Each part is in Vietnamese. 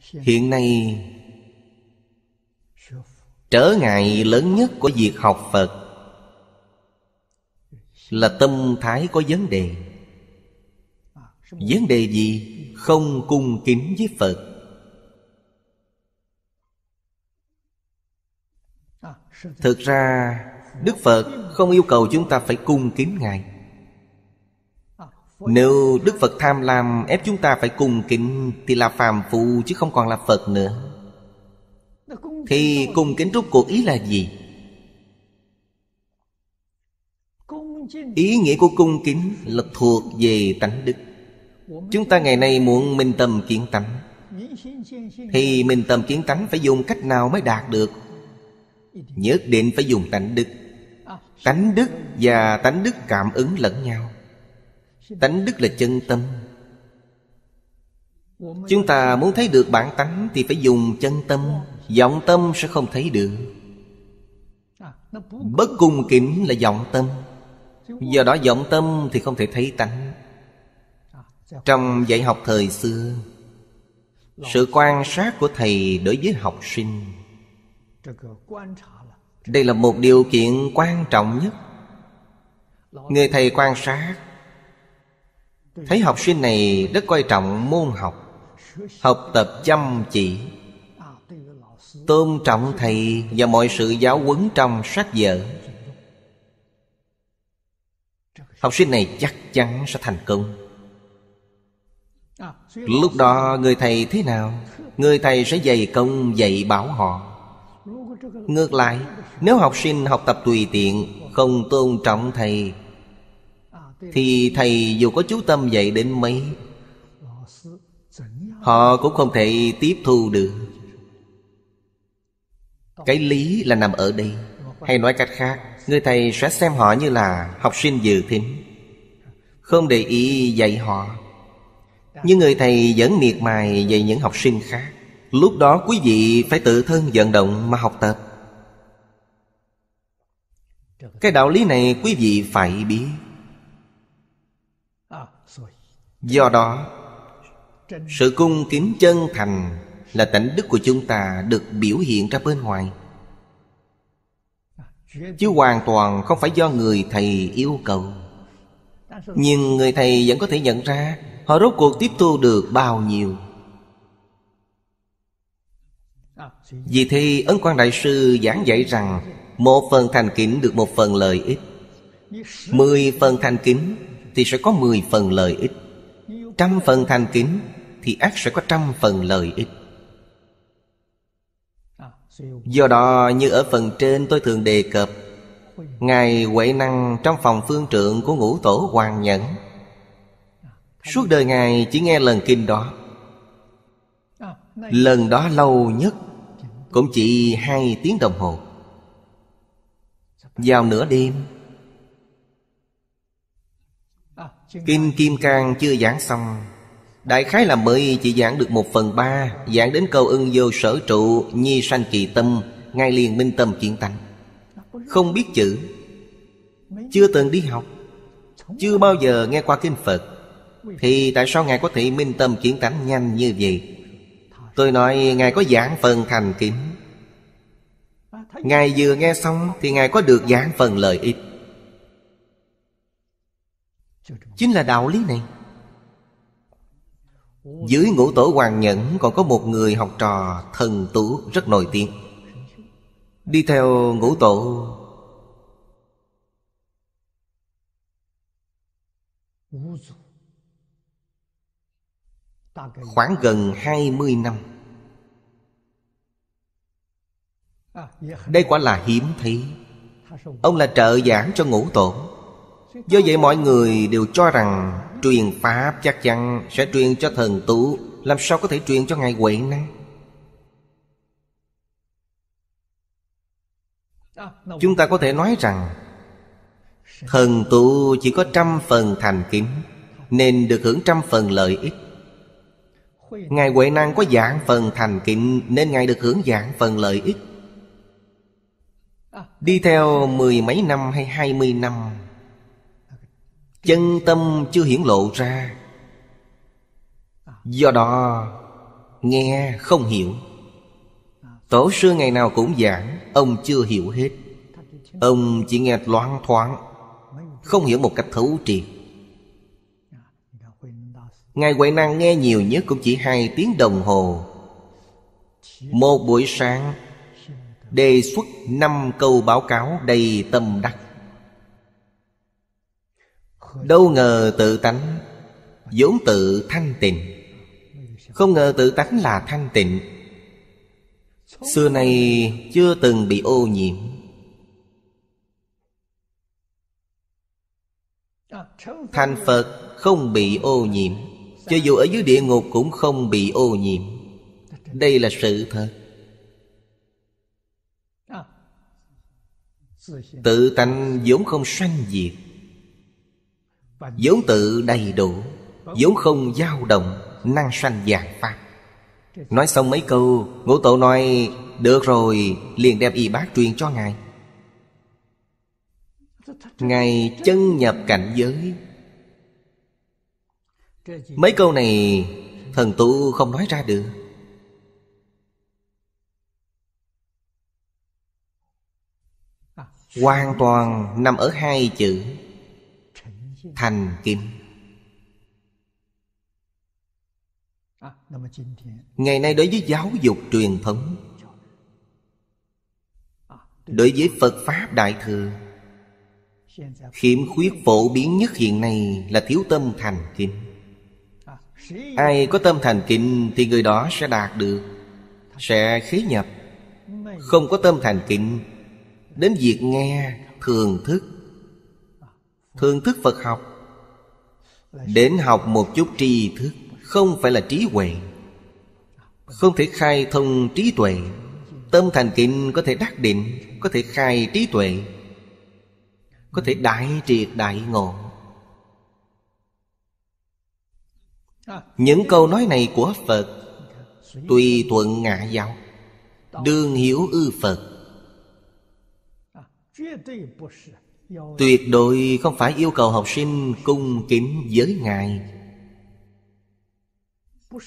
hiện nay trở ngại lớn nhất của việc học phật là tâm thái có vấn đề vấn đề gì không cung kính với phật thực ra đức phật không yêu cầu chúng ta phải cung kính ngài nếu Đức Phật tham lam ép chúng ta phải cùng kính Thì là phàm phu chứ không còn là Phật nữa Thì cùng kính rốt cuộc ý là gì? Ý nghĩa của cung kính là thuộc về tánh đức Chúng ta ngày nay muốn minh tâm kiến tánh Thì minh tâm kiến tánh phải dùng cách nào mới đạt được Nhất định phải dùng tánh đức Tánh đức và tánh đức cảm ứng lẫn nhau tánh đức là chân tâm chúng ta muốn thấy được bản tánh thì phải dùng chân tâm vọng tâm sẽ không thấy được bất cung kính là vọng tâm do đó vọng tâm thì không thể thấy tánh trong dạy học thời xưa sự quan sát của thầy đối với học sinh đây là một điều kiện quan trọng nhất người thầy quan sát Thấy học sinh này rất quan trọng môn học Học tập chăm chỉ Tôn trọng thầy và mọi sự giáo huấn trong sách vở Học sinh này chắc chắn sẽ thành công Lúc đó người thầy thế nào? Người thầy sẽ dạy công dạy bảo họ Ngược lại Nếu học sinh học tập tùy tiện Không tôn trọng thầy thì thầy dù có chú tâm dạy đến mấy họ cũng không thể tiếp thu được cái lý là nằm ở đây hay nói cách khác người thầy sẽ xem họ như là học sinh dự thính không để ý dạy họ nhưng người thầy vẫn miệt mài dạy những học sinh khác lúc đó quý vị phải tự thân vận động mà học tập cái đạo lý này quý vị phải biết do đó sự cung kính chân thành là tánh đức của chúng ta được biểu hiện ra bên ngoài chứ hoàn toàn không phải do người thầy yêu cầu nhưng người thầy vẫn có thể nhận ra họ rốt cuộc tiếp thu được bao nhiêu vì thế ấn quang đại sư giảng dạy rằng một phần thành kính được một phần lợi ích mười phần thành kính thì sẽ có mười phần lợi ích trăm phần thành kính thì ác sẽ có trăm phần lợi ích do đó như ở phần trên tôi thường đề cập ngài huệ năng trong phòng phương trượng của ngũ tổ hoàng nhẫn suốt đời ngài chỉ nghe lần kinh đó lần đó lâu nhất cũng chỉ hai tiếng đồng hồ vào nửa đêm Kinh Kim Cang chưa giảng xong Đại khái là mới chỉ giảng được một phần ba Giảng đến câu ưng vô sở trụ Nhi sanh kỳ tâm Ngay liền minh tâm chuyển tánh Không biết chữ Chưa từng đi học Chưa bao giờ nghe qua kinh Phật Thì tại sao Ngài có thể minh tâm chuyển tánh nhanh như vậy Tôi nói Ngài có giảng phần thành kiếm Ngài vừa nghe xong Thì Ngài có được giảng phần lợi ích Chính là đạo lý này Dưới ngũ tổ hoàng nhẫn còn có một người học trò thần tú rất nổi tiếng Đi theo ngũ tổ Khoảng gần 20 năm Đây quả là hiếm thấy Ông là trợ giảng cho ngũ tổ Do vậy mọi người đều cho rằng Truyền Pháp chắc chắn sẽ truyền cho thần tú Làm sao có thể truyền cho Ngài Huệ năng Chúng ta có thể nói rằng Thần tu chỉ có trăm phần thành kính Nên được hưởng trăm phần lợi ích Ngài Huệ Năng có dạng phần thành kính Nên Ngài được hưởng dạng phần lợi ích Đi theo mười mấy năm hay hai mươi năm Chân tâm chưa hiển lộ ra Do đó Nghe không hiểu Tổ sư ngày nào cũng giảng Ông chưa hiểu hết Ông chỉ nghe loáng thoáng Không hiểu một cách thấu triệt Ngài Huệ Năng nghe nhiều nhất cũng chỉ hai tiếng đồng hồ Một buổi sáng Đề xuất năm câu báo cáo đầy tâm đắc Đâu ngờ tự tánh vốn tự thanh tịnh Không ngờ tự tánh là thanh tịnh Xưa nay chưa từng bị ô nhiễm Thành Phật không bị ô nhiễm Cho dù ở dưới địa ngục cũng không bị ô nhiễm Đây là sự thật Tự tánh vốn không sanh diệt Dấu tự đầy đủ Dấu không dao động Năng sanh dạng pháp Nói xong mấy câu Ngũ tổ nói Được rồi Liền đem y bác truyền cho ngài Ngài chân nhập cảnh giới Mấy câu này Thần tu không nói ra được Hoàn toàn nằm ở hai chữ thành kính à, ngày nay đối với giáo dục truyền thống đối với phật pháp đại thừa khiếm khuyết phổ biến nhất hiện nay là thiếu tâm thành kính ai có tâm thành kính thì người đó sẽ đạt được sẽ khế nhập không có tâm thành kính đến việc nghe thường thức Thưởng thức Phật học Đến học một chút tri thức Không phải là trí huệ Không thể khai thông trí tuệ Tâm thành kính có thể đắc định Có thể khai trí tuệ Có thể đại triệt đại ngộ Những câu nói này của Phật Tùy thuận ngã giáo Đương hiểu ư Phật Tuyệt đối không phải yêu cầu học sinh cung kính với Ngài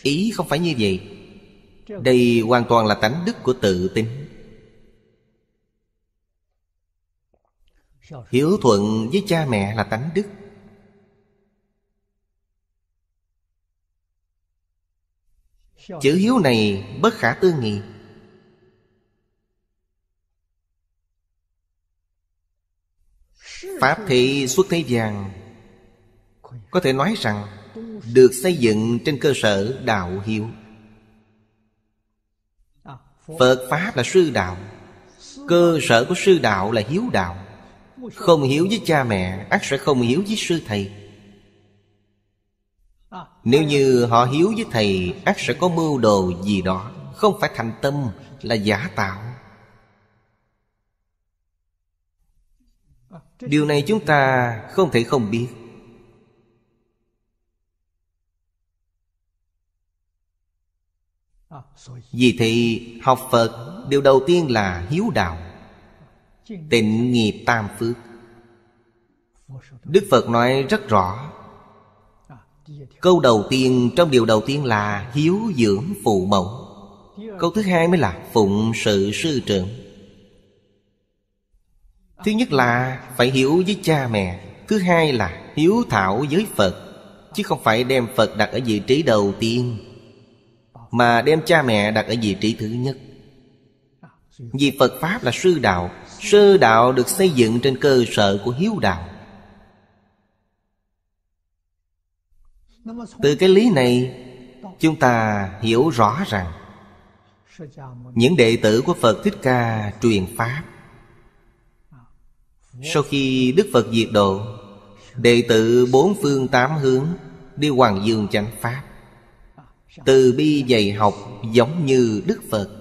Ý không phải như vậy Đây hoàn toàn là tánh đức của tự tính Hiếu thuận với cha mẹ là tánh đức Chữ hiếu này bất khả tư nghị Pháp thị xuất thế gian Có thể nói rằng Được xây dựng trên cơ sở đạo hiếu Phật Pháp là sư đạo Cơ sở của sư đạo là hiếu đạo Không hiếu với cha mẹ ắt sẽ không hiếu với sư thầy Nếu như họ hiếu với thầy ắt sẽ có mưu đồ gì đó Không phải thành tâm là giả tạo điều này chúng ta không thể không biết vì thì học phật điều đầu tiên là hiếu đạo tịnh nghiệp tam phước đức phật nói rất rõ câu đầu tiên trong điều đầu tiên là hiếu dưỡng phụ mẫu câu thứ hai mới là phụng sự sư trưởng Thứ nhất là phải hiểu với cha mẹ Thứ hai là hiếu thảo với Phật Chứ không phải đem Phật đặt ở vị trí đầu tiên Mà đem cha mẹ đặt ở vị trí thứ nhất Vì Phật Pháp là sư đạo Sư đạo được xây dựng trên cơ sở của hiếu đạo Từ cái lý này Chúng ta hiểu rõ rằng Những đệ tử của Phật Thích Ca truyền Pháp sau khi Đức Phật diệt độ Đệ tử bốn phương tám hướng Đi Hoàng Dương chánh Pháp Từ bi dạy học giống như Đức Phật